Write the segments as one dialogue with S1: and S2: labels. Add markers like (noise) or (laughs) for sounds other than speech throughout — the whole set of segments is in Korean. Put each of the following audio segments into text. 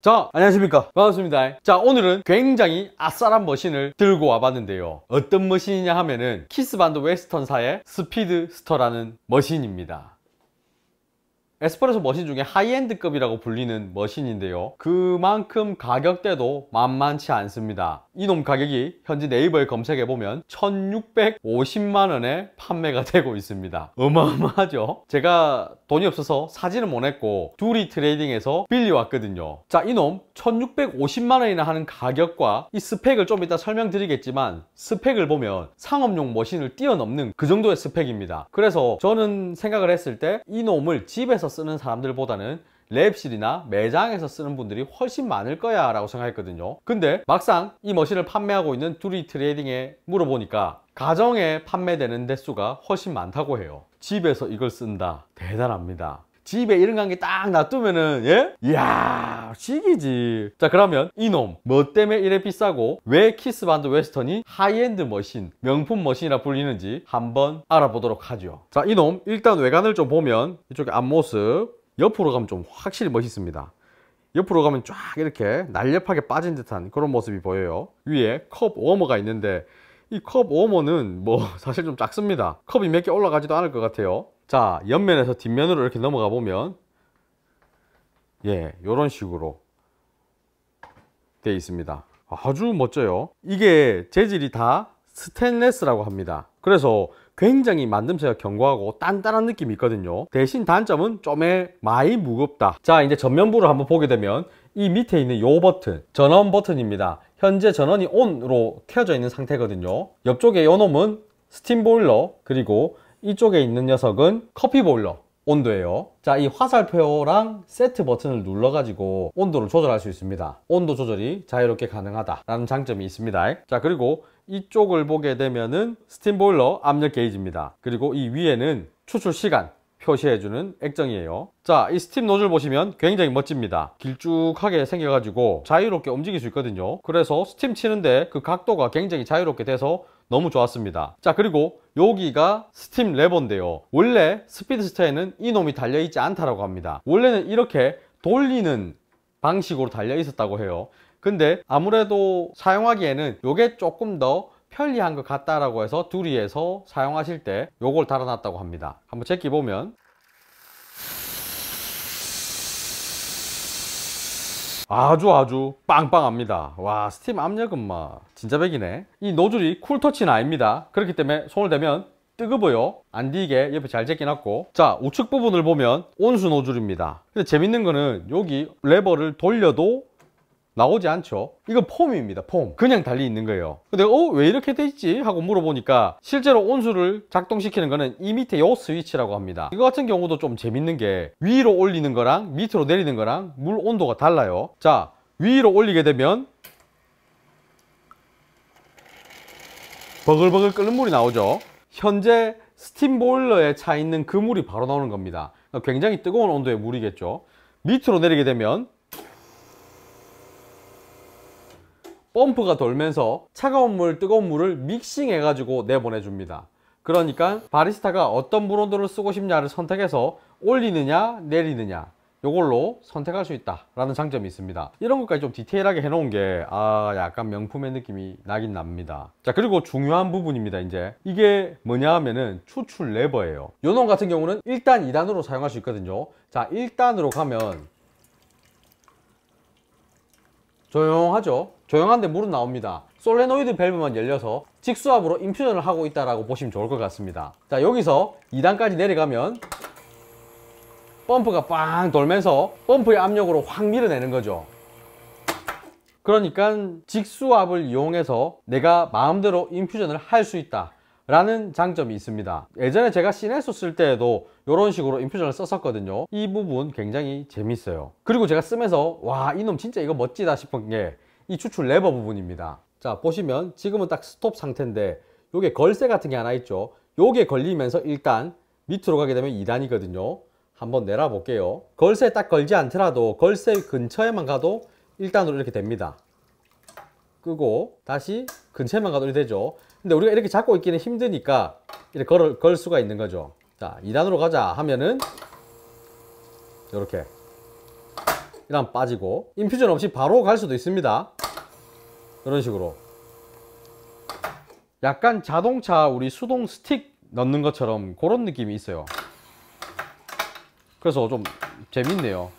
S1: 자 안녕하십니까 반갑습니다 자 오늘은 굉장히 아싸란 머신을 들고 와봤는데요 어떤 머신이냐 하면은 키스반드 웨스턴사의 스피드스터라는 머신입니다 에스프레소 머신 중에 하이엔드급이라고 불리는 머신인데요 그만큼 가격대도 만만치 않습니다 이놈 가격이 현지 네이버에 검색해보면 1650만원에 판매가 (laughs) 되고 있습니다 어마어마하죠 제가 돈이 없어서 사지는 못했고 둘이 트레이딩해서 빌려왔거든요 자 이놈 1650만원이나 하는 가격과 이 스펙을 좀 이따 설명드리겠지만 스펙을 보면 상업용 머신을 뛰어넘는 그 정도의 스펙입니다 그래서 저는 생각을 했을 때 이놈을 집에서 집에서 쓰는 사람들보다는 랩실이나 매장에서 쓰는 분들이 훨씬 많을 거야 라고 생각했거든요 근데 막상 이 머신을 판매하고 있는 둘이 트레이딩에 물어보니까 가정에 판매되는 대수가 훨씬 많다고 해요 집에서 이걸 쓴다 대단합니다 집에 이런 관계 딱 놔두면은 예? 이야 시기지 자 그러면 이놈 뭐 때문에 이래 비싸고 왜 키스반드 웨스턴이 하이엔드 머신 명품 머신이라 불리는지 한번 알아보도록 하죠 자 이놈 일단 외관을 좀 보면 이쪽에 앞모습 옆으로 가면 좀 확실히 멋있습니다 옆으로 가면 쫙 이렇게 날렵하게 빠진 듯한 그런 모습이 보여요 위에 컵 워머가 있는데 이 컵 워머는 뭐 (laughs) 사실 좀 작습니다 컵이 몇 개 올라가지도 않을 것 같아요 자, 옆면에서 뒷면으로 이렇게 넘어가 보면 예, 요런 식으로 되어 있습니다. 아주 멋져요. 이게 재질이 다 스테인레스라고 합니다. 그래서 굉장히 만듦새가 견고하고 단단한 느낌이 있거든요. 대신 단점은 좀에 많이 무겁다. 자, 이제 전면부를 한번 보게 되면 이 밑에 있는 요 버튼, 전원 버튼입니다. 현재 전원이 ON으로 켜져 있는 상태거든요. 옆쪽에 요 놈은 스팀 보일러, 그리고 이쪽에 있는 녀석은 커피 보일러 온도예요 자 이 화살표랑 세트 버튼을 눌러 가지고 온도를 조절할 수 있습니다 온도 조절이 자유롭게 가능하다 라는 장점이 있습니다 자 그리고 이쪽을 보게 되면은 스팀 보일러 압력 게이지입니다 그리고 이 위에는 추출 시간 표시해주는 액정이에요 자 이 스팀 노즐 보시면 굉장히 멋집니다 길쭉하게 생겨가지고 자유롭게 움직일 수 있거든요 그래서 스팀 치는데 그 각도가 굉장히 자유롭게 돼서 너무 좋았습니다 자 그리고 여기가 스팀 레버인데요 원래 스피드스타에는 이놈이 달려있지 않다라고 합니다 원래는 이렇게 돌리는 방식으로 달려 있었다고 해요 근데 아무래도 사용하기에는 이게 조금 더 편리한 것 같다라고 해서 둘이에서 사용하실 때 요걸 달아놨다고 합니다 한번 제끼 보면 아주 아주 빵빵합니다 와 스팀 압력은 막 진짜 백이네 이 노즐이 쿨터치는 아닙니다 그렇기 때문에 손을 대면 뜨거워요 안 디게 옆에 잘 제껴놨고 자 우측 부분을 보면 온수 노즐입니다 근데 재밌는 거는 여기 레버를 돌려도 나오지 않죠 이건 폼입니다 폼 그냥 달리 있는 거예요 근데 어왜 이렇게 돼 있지 하고 물어보니까 실제로 온수를 작동시키는 거는 이 밑에 요 스위치라고 합니다 이거 같은 경우도 좀 재밌는 게 위로 올리는 거랑 밑으로 내리는 거랑 물 온도가 달라요 자 위로 올리게 되면 버글버글 끓는 물이 나오죠 현재 스팀 보일러에 차 있는 그 물이 바로 나오는 겁니다 굉장히 뜨거운 온도의 물이겠죠 밑으로 내리게 되면 펌프가 돌면서 차가운 물, 뜨거운 물을 믹싱해가지고 내보내줍니다. 그러니까 바리스타가 어떤 브론도를 쓰고 싶냐를 선택해서 올리느냐 내리느냐 이걸로 선택할 수 있다라는 장점이 있습니다. 이런 것까지 좀 디테일하게 해놓은 게 아 약간 명품의 느낌이 나긴 납니다. 자 그리고 중요한 부분입니다. 이제 이게 뭐냐 하면은 추출 레버예요. 요놈 같은 경우는 1단, 2단으로 사용할 수 있거든요. 자 1단으로 가면 조용하죠? 조용한데 물은 나옵니다. 솔레노이드 밸브만 열려서 직수압으로 인퓨전을 하고 있다고 라 보시면 좋을 것 같습니다. 자 여기서 2단까지 내려가면 펌프가 빵 돌면서 펌프의 압력으로 확 밀어내는 거죠. 그러니까 직수압을 이용해서 내가 마음대로 인퓨전을 할 수 있다. 라는 장점이 있습니다 예전에 제가 시네소 쓸 때에도 이런 식으로 인퓨전을 썼었거든요 이 부분 굉장히 재밌어요 그리고 제가 쓰면서 와 이놈 진짜 이거 멋지다 싶은 게 이 추출 레버 부분입니다 자 보시면 지금은 딱 스톱 상태인데 요게 걸쇠 같은 게 하나 있죠 요게 걸리면서 일단 밑으로 가게 되면 2단이거든요 한번 내려 볼게요 걸쇠 딱 걸지 않더라도 걸쇠 근처에만 가도 1단으로 이렇게 됩니다 끄고 다시 근처에만 가도 되죠 근데 우리가 이렇게 잡고 있기는 힘드니까 이렇게 걸, 걸 수가 있는 거죠 자 2단으로 가자 하면은 이렇게 이러 빠지고 인퓨전 없이 바로 갈 수도 있습니다 이런 식으로 약간 자동차 우리 수동 스틱 넣는 것처럼 그런 느낌이 있어요 그래서 좀 재밌네요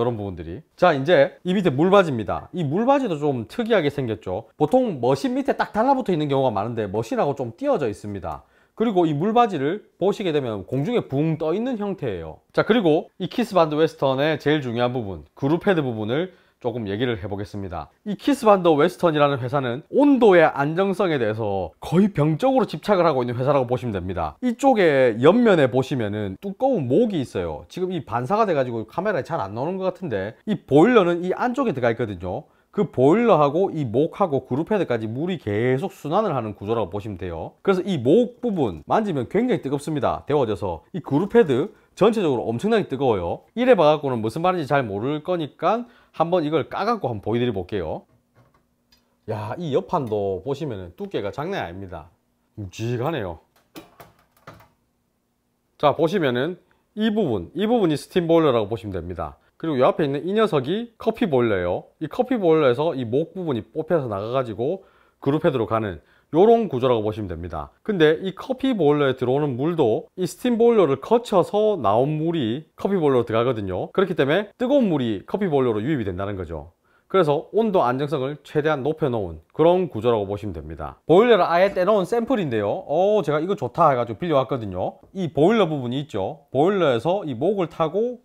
S1: 이런 부분들이 자 이제 이 밑에 물바지입니다 이 물바지도 좀 특이하게 생겼죠 보통 머신 밑에 딱 달라붙어 있는 경우가 많은데 머신하고 좀 띄어져 있습니다 그리고 이 물바지를 보시게 되면 공중에 붕 떠 있는 형태예요 자 그리고 이 키스반드 웨스턴의 제일 중요한 부분 그룹 헤드 부분을 조금 얘기를 해보겠습니다. 이 키스반더 웨스턴이라는 회사는 온도의 안정성에 대해서 거의 병적으로 집착을 하고 있는 회사라고 보시면 됩니다. 이쪽에 옆면에 보시면은 두꺼운 목이 있어요. 지금 이 반사가 돼가지고 카메라에 잘 안 나오는 것 같은데 이 보일러는 이 안쪽에 들어가 있거든요. 그 보일러하고 이 목하고 그룹헤드까지 물이 계속 순환을 하는 구조라고 보시면 돼요 그래서 이 목 부분 만지면 굉장히 뜨겁습니다 데워져서 이 그룹헤드 전체적으로 엄청나게 뜨거워요 이래 봐갖고는 무슨 말인지 잘 모를 거니까 한번 이걸 까갖고 한번 보여드려 볼게요 야이 옆판도 보시면 두께가 장난 아닙니다 묵직하네요 자 보시면은 이 부분 이 부분이 스팀 보일러라고 보시면 됩니다 그리고 이 앞에 있는 이 녀석이 커피 보일러예요 이 커피 보일러에서 이 목 부분이 뽑혀서 나가 가지고 그룹 헤드로 가는 이런 구조라고 보시면 됩니다 근데 이 커피 보일러에 들어오는 물도 이 스팀 보일러를 거쳐서 나온 물이 커피 보일러로 들어가거든요 그렇기 때문에 뜨거운 물이 커피 보일러로 유입이 된다는 거죠 그래서 온도 안정성을 최대한 높여놓은 그런 구조라고 보시면 됩니다 보일러를 아예 떼놓은 샘플인데요 어 제가 이거 좋다 해가지고 빌려왔거든요 이 보일러 부분이 있죠 보일러에서 이 목을 타고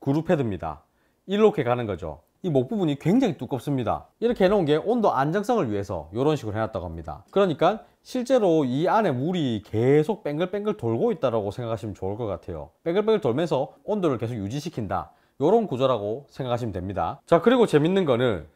S1: 그룹 헤드입니다 이렇게 가는 거죠 이목 부분이 굉장히 두껍습니다 이렇게 해놓은 게 온도 안정성을 위해서 이런 식으로 해놨다고 합니다 그러니까 실제로 이 안에 물이 계속 뱅글뱅글 돌고 있다고 생각하시면 좋을 것 같아요 뱅글뱅글 돌면서 온도를 계속 유지시킨다 이런 구조라고 생각하시면 됩니다 자 그리고 재밌는 거는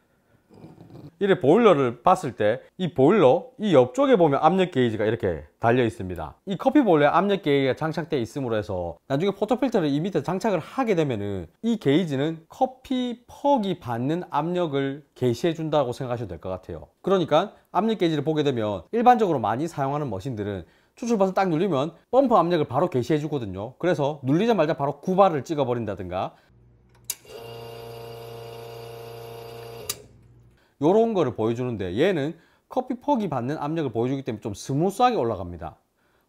S1: 이래 보일러를 봤을 때 이 보일러 이 옆쪽에 보면 압력 게이지가 이렇게 달려 있습니다 이 커피 볼에 압력 게이지가 장착되어 있음으로 해서 나중에 포터필터를 이 밑에 장착을 하게 되면은 이 게이지는 커피 퍽이 받는 압력을 게시해 준다고 생각하셔도 될 것 같아요 그러니까 압력 게이지를 보게 되면 일반적으로 많이 사용하는 머신들은 추출 버튼 딱 누르면 펌프 압력을 바로 게시해 주거든요 그래서 눌리자마자 바로 구발을 찍어 버린다든가 요런 거를 보여주는데 얘는 커피 폭이 받는 압력을 보여주기 때문에 좀 스무스하게 올라갑니다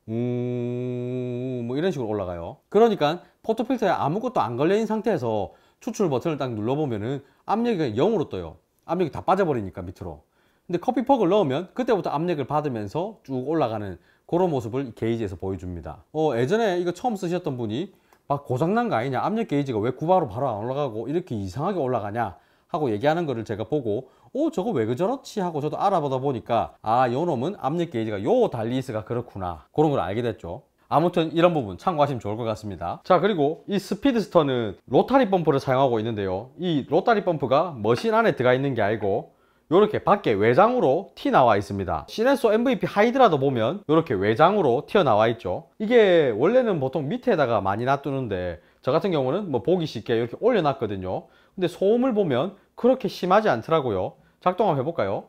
S1: 음뭐 이런 식으로 올라가요 그러니까 포토필터에 아무것도 안 걸려있는 상태에서 추출 버튼을 딱 눌러보면은 압력이 0으로 떠요 압력이 다 빠져버리니까 밑으로 근데 커피 퍽을 넣으면 그때부터 압력을 받으면서 쭉 올라가는 그런 모습을 게이지에서 보여줍니다 어 예전에 이거 처음 쓰셨던 분이 막 고장난 거 아니냐 압력 게이지가 왜구바로 바로 안 올라가고 이렇게 이상하게 올라가냐 하고 얘기하는 거를 제가 보고 오 저거 왜그 저렇지 하고 저도 알아보다 보니까 아 요놈은 압력 게이지가 요 달리스가 그렇구나 그런 걸 알게 됐죠 아무튼 이런 부분 참고하시면 좋을 것 같습니다 자 그리고 이 스피드스터는 로타리 펌프를 사용하고 있는데요 이 로타리 펌프가 머신 안에 들어가 있는 게 아니고 요렇게 밖에 외장으로 튀어나와 있습니다 시네소 MVP 하이드라도 보면 요렇게 외장으로 튀어나와 있죠 이게 원래는 보통 밑에다가 많이 놔두는데 저 같은 경우는 뭐 보기 쉽게 이렇게 올려놨거든요 근데 소음을 보면 그렇게 심하지 않더라고요 작동 한번 해볼까요?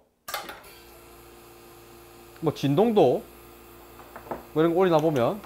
S1: 뭐 진동도 뭐 이런 거 올리나 보면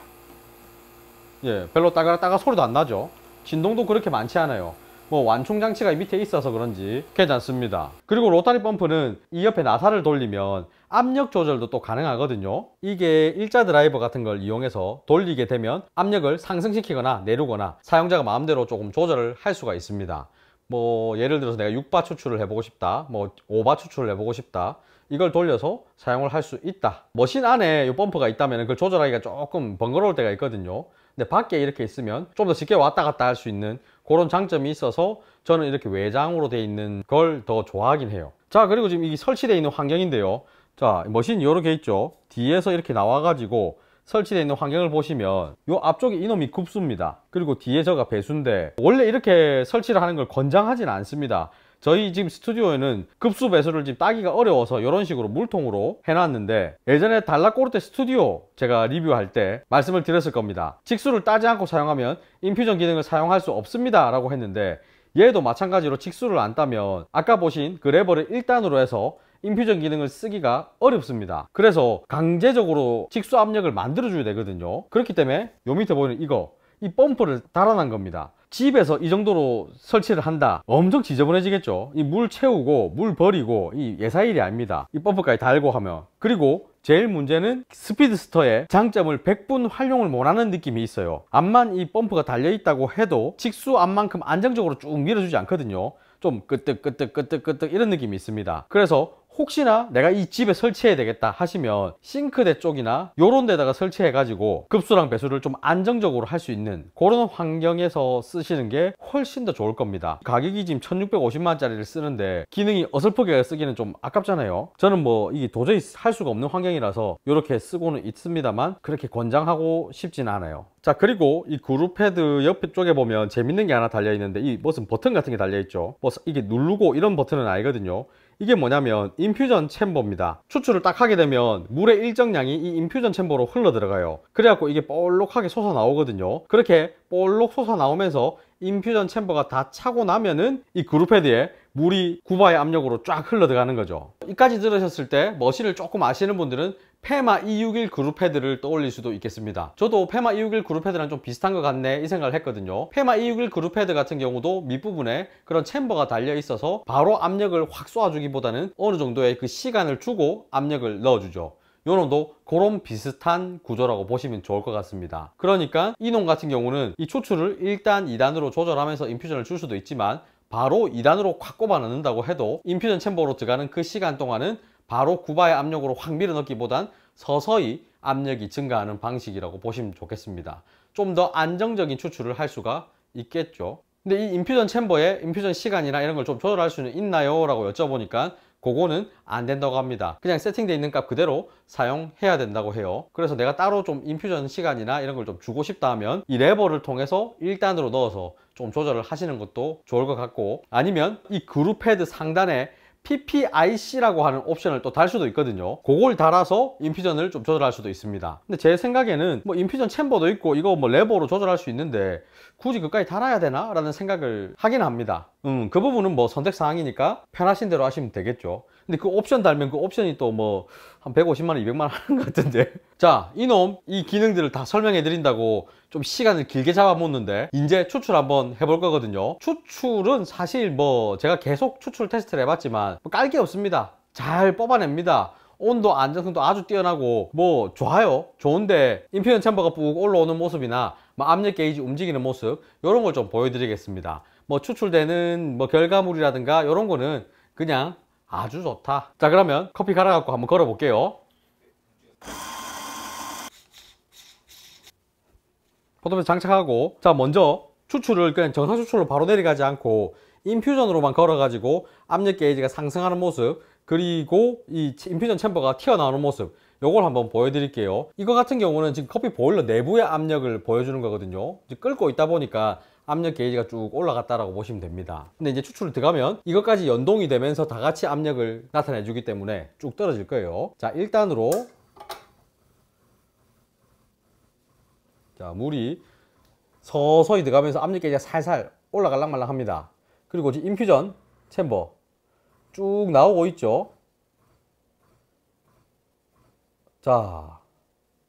S1: 예 별로 따가라 따가 소리도 안 나죠 진동도 그렇게 많지 않아요 뭐 완충 장치가 밑에 있어서 그런지 괜찮습니다 그리고 로타리 펌프는 이 옆에 나사를 돌리면 압력 조절도 또 가능하거든요 이게 일자 드라이버 같은 걸 이용해서 돌리게 되면 압력을 상승시키거나 내리거나 사용자가 마음대로 조금 조절을 할 수가 있습니다 뭐 예를 들어서 내가 6바 추출을 해보고 싶다 뭐 5바 추출을 해보고 싶다 이걸 돌려서 사용을 할 수 있다 머신 안에 이 펌프가 있다면 그걸 조절하기가 조금 번거로울 때가 있거든요 근데 밖에 이렇게 있으면 좀 더 쉽게 왔다 갔다 할 수 있는 그런 장점이 있어서 저는 이렇게 외장으로 되어 있는 걸 더 좋아하긴 해요 자 그리고 지금 이게 설치되어 있는 환경인데요 자 머신 이렇게 있죠 뒤에서 이렇게 나와 가지고 설치되어 있는 환경을 보시면 이 앞쪽에 이놈이 급수입니다 그리고 뒤에 저가 배수인데 원래 이렇게 설치를 하는 걸 권장하진 않습니다 저희 지금 스튜디오에는 급수 배수를 지금 따기가 어려워서 이런 식으로 물통으로 해놨는데 예전에 달라꼬르테 스튜디오 제가 리뷰할 때 말씀을 드렸을 겁니다 직수를 따지 않고 사용하면 인퓨전 기능을 사용할 수 없습니다 라고 했는데 얘도 마찬가지로 직수를 안 따면 아까 보신 그 레버를 1단으로 해서 인퓨전 기능을 쓰기가 어렵습니다 그래서 강제적으로 직수 압력을 만들어 줘야 되거든요 그렇기 때문에 요 밑에 보이는 이거 이 펌프를 달아난 겁니다 집에서 이 정도로 설치를 한다 엄청 지저분해지겠죠 이 물 채우고 물 버리고 이 예사일이 아닙니다 이 펌프까지 달고 하면 그리고 제일 문제는 스피드스터의 장점을 100분 활용을 못하는 느낌이 있어요 암만 이 펌프가 달려있다고 해도 직수 암만큼 안정적으로 쭉 밀어주지 않거든요 좀 끄떡끄떡끄떡끄떡 이런 느낌이 있습니다 그래서 혹시나 내가 이 집에 설치해야 되겠다 하시면 싱크대 쪽이나 요런 데다가 설치해 가지고 급수랑 배수를 좀 안정적으로 할 수 있는 그런 환경에서 쓰시는 게 훨씬 더 좋을 겁니다 가격이 지금 1 6 5 0만짜리를 쓰는데 기능이 어설프게 쓰기는 좀 아깝잖아요 저는 뭐 이게 도저히 할 수가 없는 환경이라서 이렇게 쓰고는 있습니다만 그렇게 권장하고 싶진 않아요 자 그리고 이 그룹 헤드 옆에 쪽에 보면 재밌는 게 하나 달려 있는데 이 무슨 버튼 같은 게 달려 있죠 뭐 이게 누르고 이런 버튼은 아니거든요 이게 뭐냐면 인퓨전 챔버입니다 추출을 딱 하게 되면 물의 일정량이 이 인퓨전 챔버로 흘러 들어가요 그래갖고 이게 볼록하게 솟아 나오거든요 그렇게 볼록 솟아 나오면서 인퓨전 챔버가 다 차고 나면은 이 그룹 헤드에 물이 구바의 압력으로 쫙 흘러 들어가는 거죠 이까지 들으셨을 때 머신을 조금 아시는 분들은 페마 261 그룹 헤드를 떠올릴 수도 있겠습니다. 저도 페마 261 그룹 헤드랑 좀 비슷한 것 같네 이 생각을 했거든요. 페마 261 그룹 헤드 같은 경우도 밑부분에 그런 챔버가 달려 있어서 바로 압력을 확 쏘아주기보다는 어느 정도의 그 시간을 주고 압력을 넣어주죠. 요놈도 그런 비슷한 구조라고 보시면 좋을 것 같습니다 그러니까 이놈 같은 경우는 이 초출을 1단 2단으로 조절하면서 인퓨전을 줄 수도 있지만 바로 2단으로 꽉 꼽아 넣는다고 해도 인퓨전 챔버로 들어가는 그 시간 동안은 바로 구바의 압력으로 확 밀어넣기보단 서서히 압력이 증가하는 방식이라고 보시면 좋겠습니다. 좀 더 안정적인 추출을 할 수가 있겠죠. 근데 이 인퓨전 챔버에 인퓨전 시간이나 이런 걸 좀 조절할 수는 있나요? 라고 여쭤보니까 그거는 안 된다고 합니다. 그냥 세팅되어 있는 값 그대로 사용해야 된다고 해요. 그래서 내가 따로 좀 인퓨전 시간이나 이런 걸 좀 주고 싶다 하면 이 레버를 통해서 1단으로 넣어서 좀 조절을 하시는 것도 좋을 것 같고 아니면 이 그룹 헤드 상단에 PPIC라고 하는 옵션을 또 달 수도 있거든요 그걸 달아서 인퓨전을 좀 조절할 수도 있습니다 근데 제 생각에는 뭐 인퓨전 챔버도 있고 이거 뭐 레버로 조절할 수 있는데 굳이 그까지 달아야 되나? 라는 생각을 하긴 합니다 음, 그 부분은 뭐 선택사항이니까 편하신 대로 하시면 되겠죠 근데 그 옵션 달면 그 옵션이 또 뭐 한 150만원 200만원 하는 것 같은데 자 이놈 이 기능들을 다 설명해 드린다고 좀 시간을 길게 잡아먹는데 이제 추출 한번 해볼 거거든요 추출은 사실 뭐 제가 계속 추출 테스트를 해봤지만 뭐 깔게 없습니다 잘 뽑아냅니다 온도 안정성도 아주 뛰어나고 뭐 좋아요 좋은데 인피니언 챔버가 뿍 올라오는 모습이나 뭐 압력 게이지 움직이는 모습 이런 걸 좀 보여드리겠습니다 뭐 추출되는 뭐 결과물이라든가 이런 거는 그냥 아주 좋다 자 그러면 커피 갈아갖고 한번 걸어볼게요 포토패 장착하고 자 먼저 추출을 그냥 정상 추출로 바로 내려가지 않고 인퓨전으로만 걸어가지고 압력 게이지가 상승하는 모습 그리고 이 인퓨전 챔버가 튀어나오는 모습 요걸 한번 보여드릴게요 이거 같은 경우는 지금 커피 보일러 내부의 압력을 보여주는 거거든요 이제 끓고 있다 보니까 압력 게이지가 쭉 올라갔다라고 보시면 됩니다 근데 이제 추출을 들어가면 이것까지 연동이 되면서 다 같이 압력을 나타내 주기 때문에 쭉 떨어질 거예요 자 1단으로 자, 물이 서서히 들어가면서 압력이 이 살살 올라갈락 말락합니다. 그리고 이제 인퓨전 챔버 쭉 나오고 있죠. 자,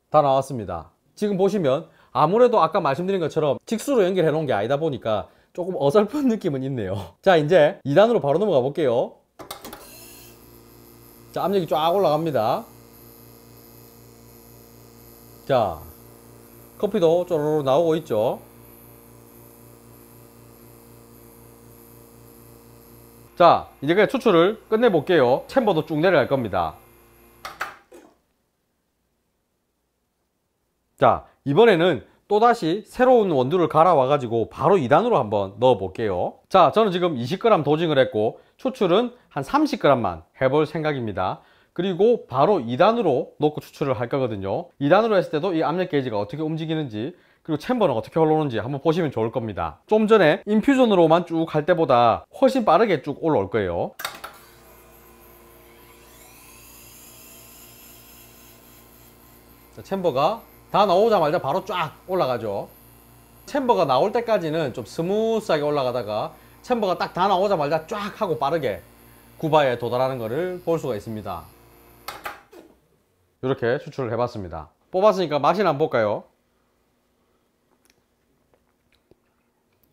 S1: 다 나왔습니다. 지금 보시면 아무래도 아까 말씀드린 것처럼 직수로 연결해 놓은 게 아니다 보니까 조금 어설픈 (laughs) 느낌은 있네요. 자, 이제 2단으로 바로 넘어가 볼게요. 자, 압력이 쫙 올라갑니다. 자, 커피도 쪼르르 나오고 있죠 자 이제 그냥 추출을 끝내 볼게요 챔버도 쭉 내려갈 겁니다 자 이번에는 또다시 새로운 원두를 갈아와 가지고 바로 2단으로 한번 넣어 볼게요 자 저는 지금 20g 도징을 했고 추출은 한 30g만 해볼 생각입니다 그리고 바로 2단으로 넣고 추출을 할 거거든요 2단으로 했을 때도 이 압력 게이지가 어떻게 움직이는지 그리고 챔버는 어떻게 흘러오는지 한번 보시면 좋을 겁니다 좀 전에 인퓨전으로만 쭉 갈 때보다 훨씬 빠르게 쭉 올라올 거예요 자, 챔버가 다 나오자마자 바로 쫙 올라가죠 챔버가 나올 때까지는 좀 스무스하게 올라가다가 챔버가 딱 다 나오자마자 쫙 하고 빠르게 구바에 도달하는 것을 볼 수가 있습니다 이렇게 추출을 해봤습니다 뽑았으니까 맛이나 한번 볼까요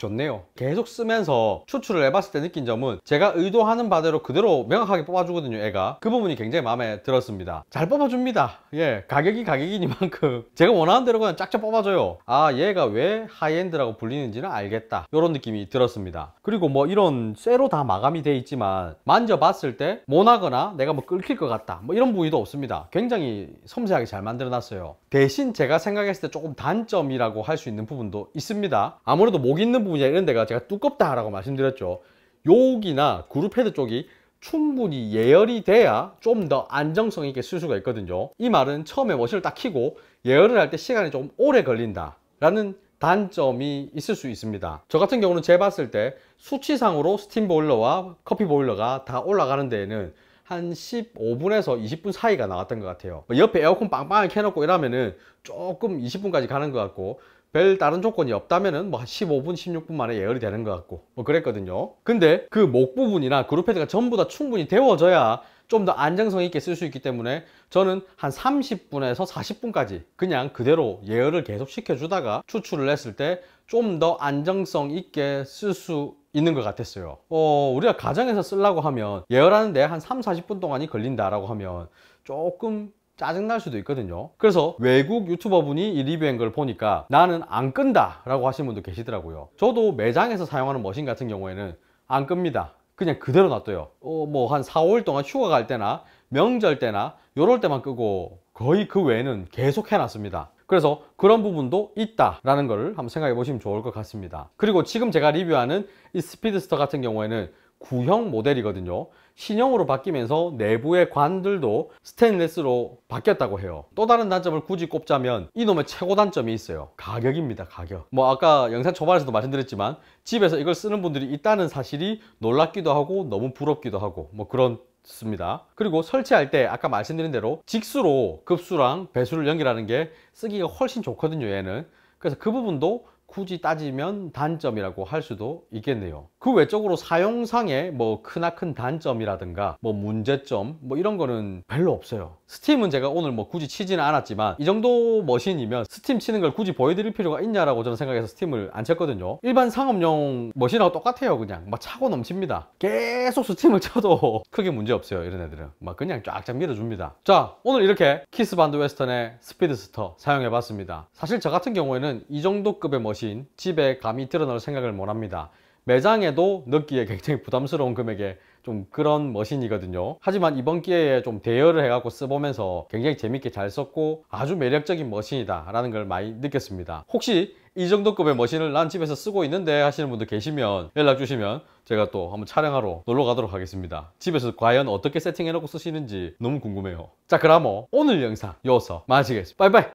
S1: 좋네요 계속 쓰면서 추출을 해봤을 때 느낀 점은 제가 의도하는 바대로 그대로 명확하게 뽑아주거든요 애가 그 부분이 굉장히 마음에 들었습니다 잘 뽑아줍니다 예 가격이 가격이니만큼 (laughs) 제가 원하는 대로 그냥 짝짝 뽑아줘요 아 얘가 왜 하이엔드라고 불리는지는 알겠다 이런 느낌이 들었습니다 그리고 뭐 이런 쇠로 다 마감이 돼 있지만 만져봤을 때 모나거나 내가 뭐 긁힐 것 같다 뭐 이런 부위도 없습니다 굉장히 섬세하게 잘 만들어 놨어요 대신 제가 생각했을 때 조금 단점이라고 할 수 있는 부분도 있습니다 아무래도 목 있는 부분 부분이나 이런 데가 제가 두껍다라고 말씀드렸죠. 여기나 그룹 헤드 쪽이 충분히 예열이 돼야 좀 더 안정성 있게 쓸 수가 있거든요. 이 말은 처음에 머신을 딱 키고 예열을 할 때 시간이 좀 오래 걸린다 라는 단점이 있을 수 있습니다 저 같은 경우는 재봤을 때 수치상으로 스팀 보일러와 커피 보일러가 다 올라가는 데에는 한 15분에서 20분 사이가 나왔던 것 같아요 옆에 에어컨 빵빵하게 켜놓고 이러면은 조금 20분까지 가는 것 같고 별 다른 조건이 없다면은 뭐한 15분 16분 만에 예열이 되는 것 같고 뭐 그랬거든요 근데 그 목 부분이나 그룹 헤드가 전부 다 충분히 데워져야 좀 더 안정성 있게 쓸 수 있기 때문에 저는 한 30분에서 40분까지 그냥 그대로 예열을 계속 시켜주다가 추출을 했을 때 좀 더 안정성 있게 쓸 수 있는 것 같았어요 어, 우리가 가정에서 쓰려고 하면 예열하는데 한 3, 40분 동안이 걸린다라고 하면 조금 짜증날 수도 있거든요 그래서 외국 유튜버분이 이 리뷰한 걸 보니까 나는 안 끈다 라고 하시는 분도 계시더라고요 저도 매장에서 사용하는 머신 같은 경우에는 안 끕니다 그냥 그대로 놔둬요 어, 뭐한 4, 월 동안 휴가 갈 때나 명절 때나 요럴 때만 끄고 거의 그 외에는 계속 해놨습니다 그래서 그런 부분도 있다라는 것을 한번 생각해 보시면 좋을 것 같습니다 그리고 지금 제가 리뷰하는 이 스피드스터 같은 경우에는 구형 모델이거든요 신형으로 바뀌면서 내부의 관들도 스테인레스로 바뀌었다고 해요 또 다른 단점을 굳이 꼽자면 이놈의 최고 단점이 있어요 가격입니다 가격 뭐 아까 영상 초반에서도 말씀드렸지만 집에서 이걸 쓰는 분들이 있다는 사실이 놀랍기도 하고 너무 부럽기도 하고 뭐 그런 씁니다 그리고 설치할 때 아까 말씀드린 대로 직수로 급수랑 배수를 연결하는 게 쓰기가 훨씬 좋거든요 얘는 그래서 그 부분도 굳이 따지면 단점이라고 할 수도 있겠네요 그 외적으로 사용상의 뭐 크나큰 단점이라든가 뭐 문제점 뭐 이런 거는 별로 없어요 스팀은 제가 오늘 뭐 굳이 치지는 않았지만 이 정도 머신이면 스팀 치는 걸 굳이 보여드릴 필요가 있냐라고 저는 생각해서 스팀을 안 쳤거든요 일반 상업용 머신하고 똑같아요 그냥 막 차고 넘칩니다 계속 스팀을 (laughs) 쳐도 크게 문제 없어요 이런 애들은 막 그냥 쫙쫙 밀어줍니다 자 오늘 이렇게 키스반드 웨스턴의 스피드스터 사용해 봤습니다 사실 저 같은 경우에는 이 정도 급의 머신 대신 집에 감히 드러날 생각을 못합니다. 매장에도 넣기에 굉장히 부담스러운 금액에 좀 그런 머신이거든요 하지만 이번 기회에 좀 대여를 해갖고 써보면서 굉장히 재밌게 잘 썼고 아주 매력적인 머신이다 라는 걸 많이 느꼈습니다 혹시 이 정도 급의 머신을 난 집에서 쓰고 있는데 하시는 분들 계시면 연락 주시면 제가 또 한번 촬영하러 놀러 가도록 하겠습니다 집에서 과연 어떻게 세팅해 놓고 쓰시는지 너무 궁금해요 자 그럼 뭐 오늘 영상 여기서 마치겠습니다 빠이빠이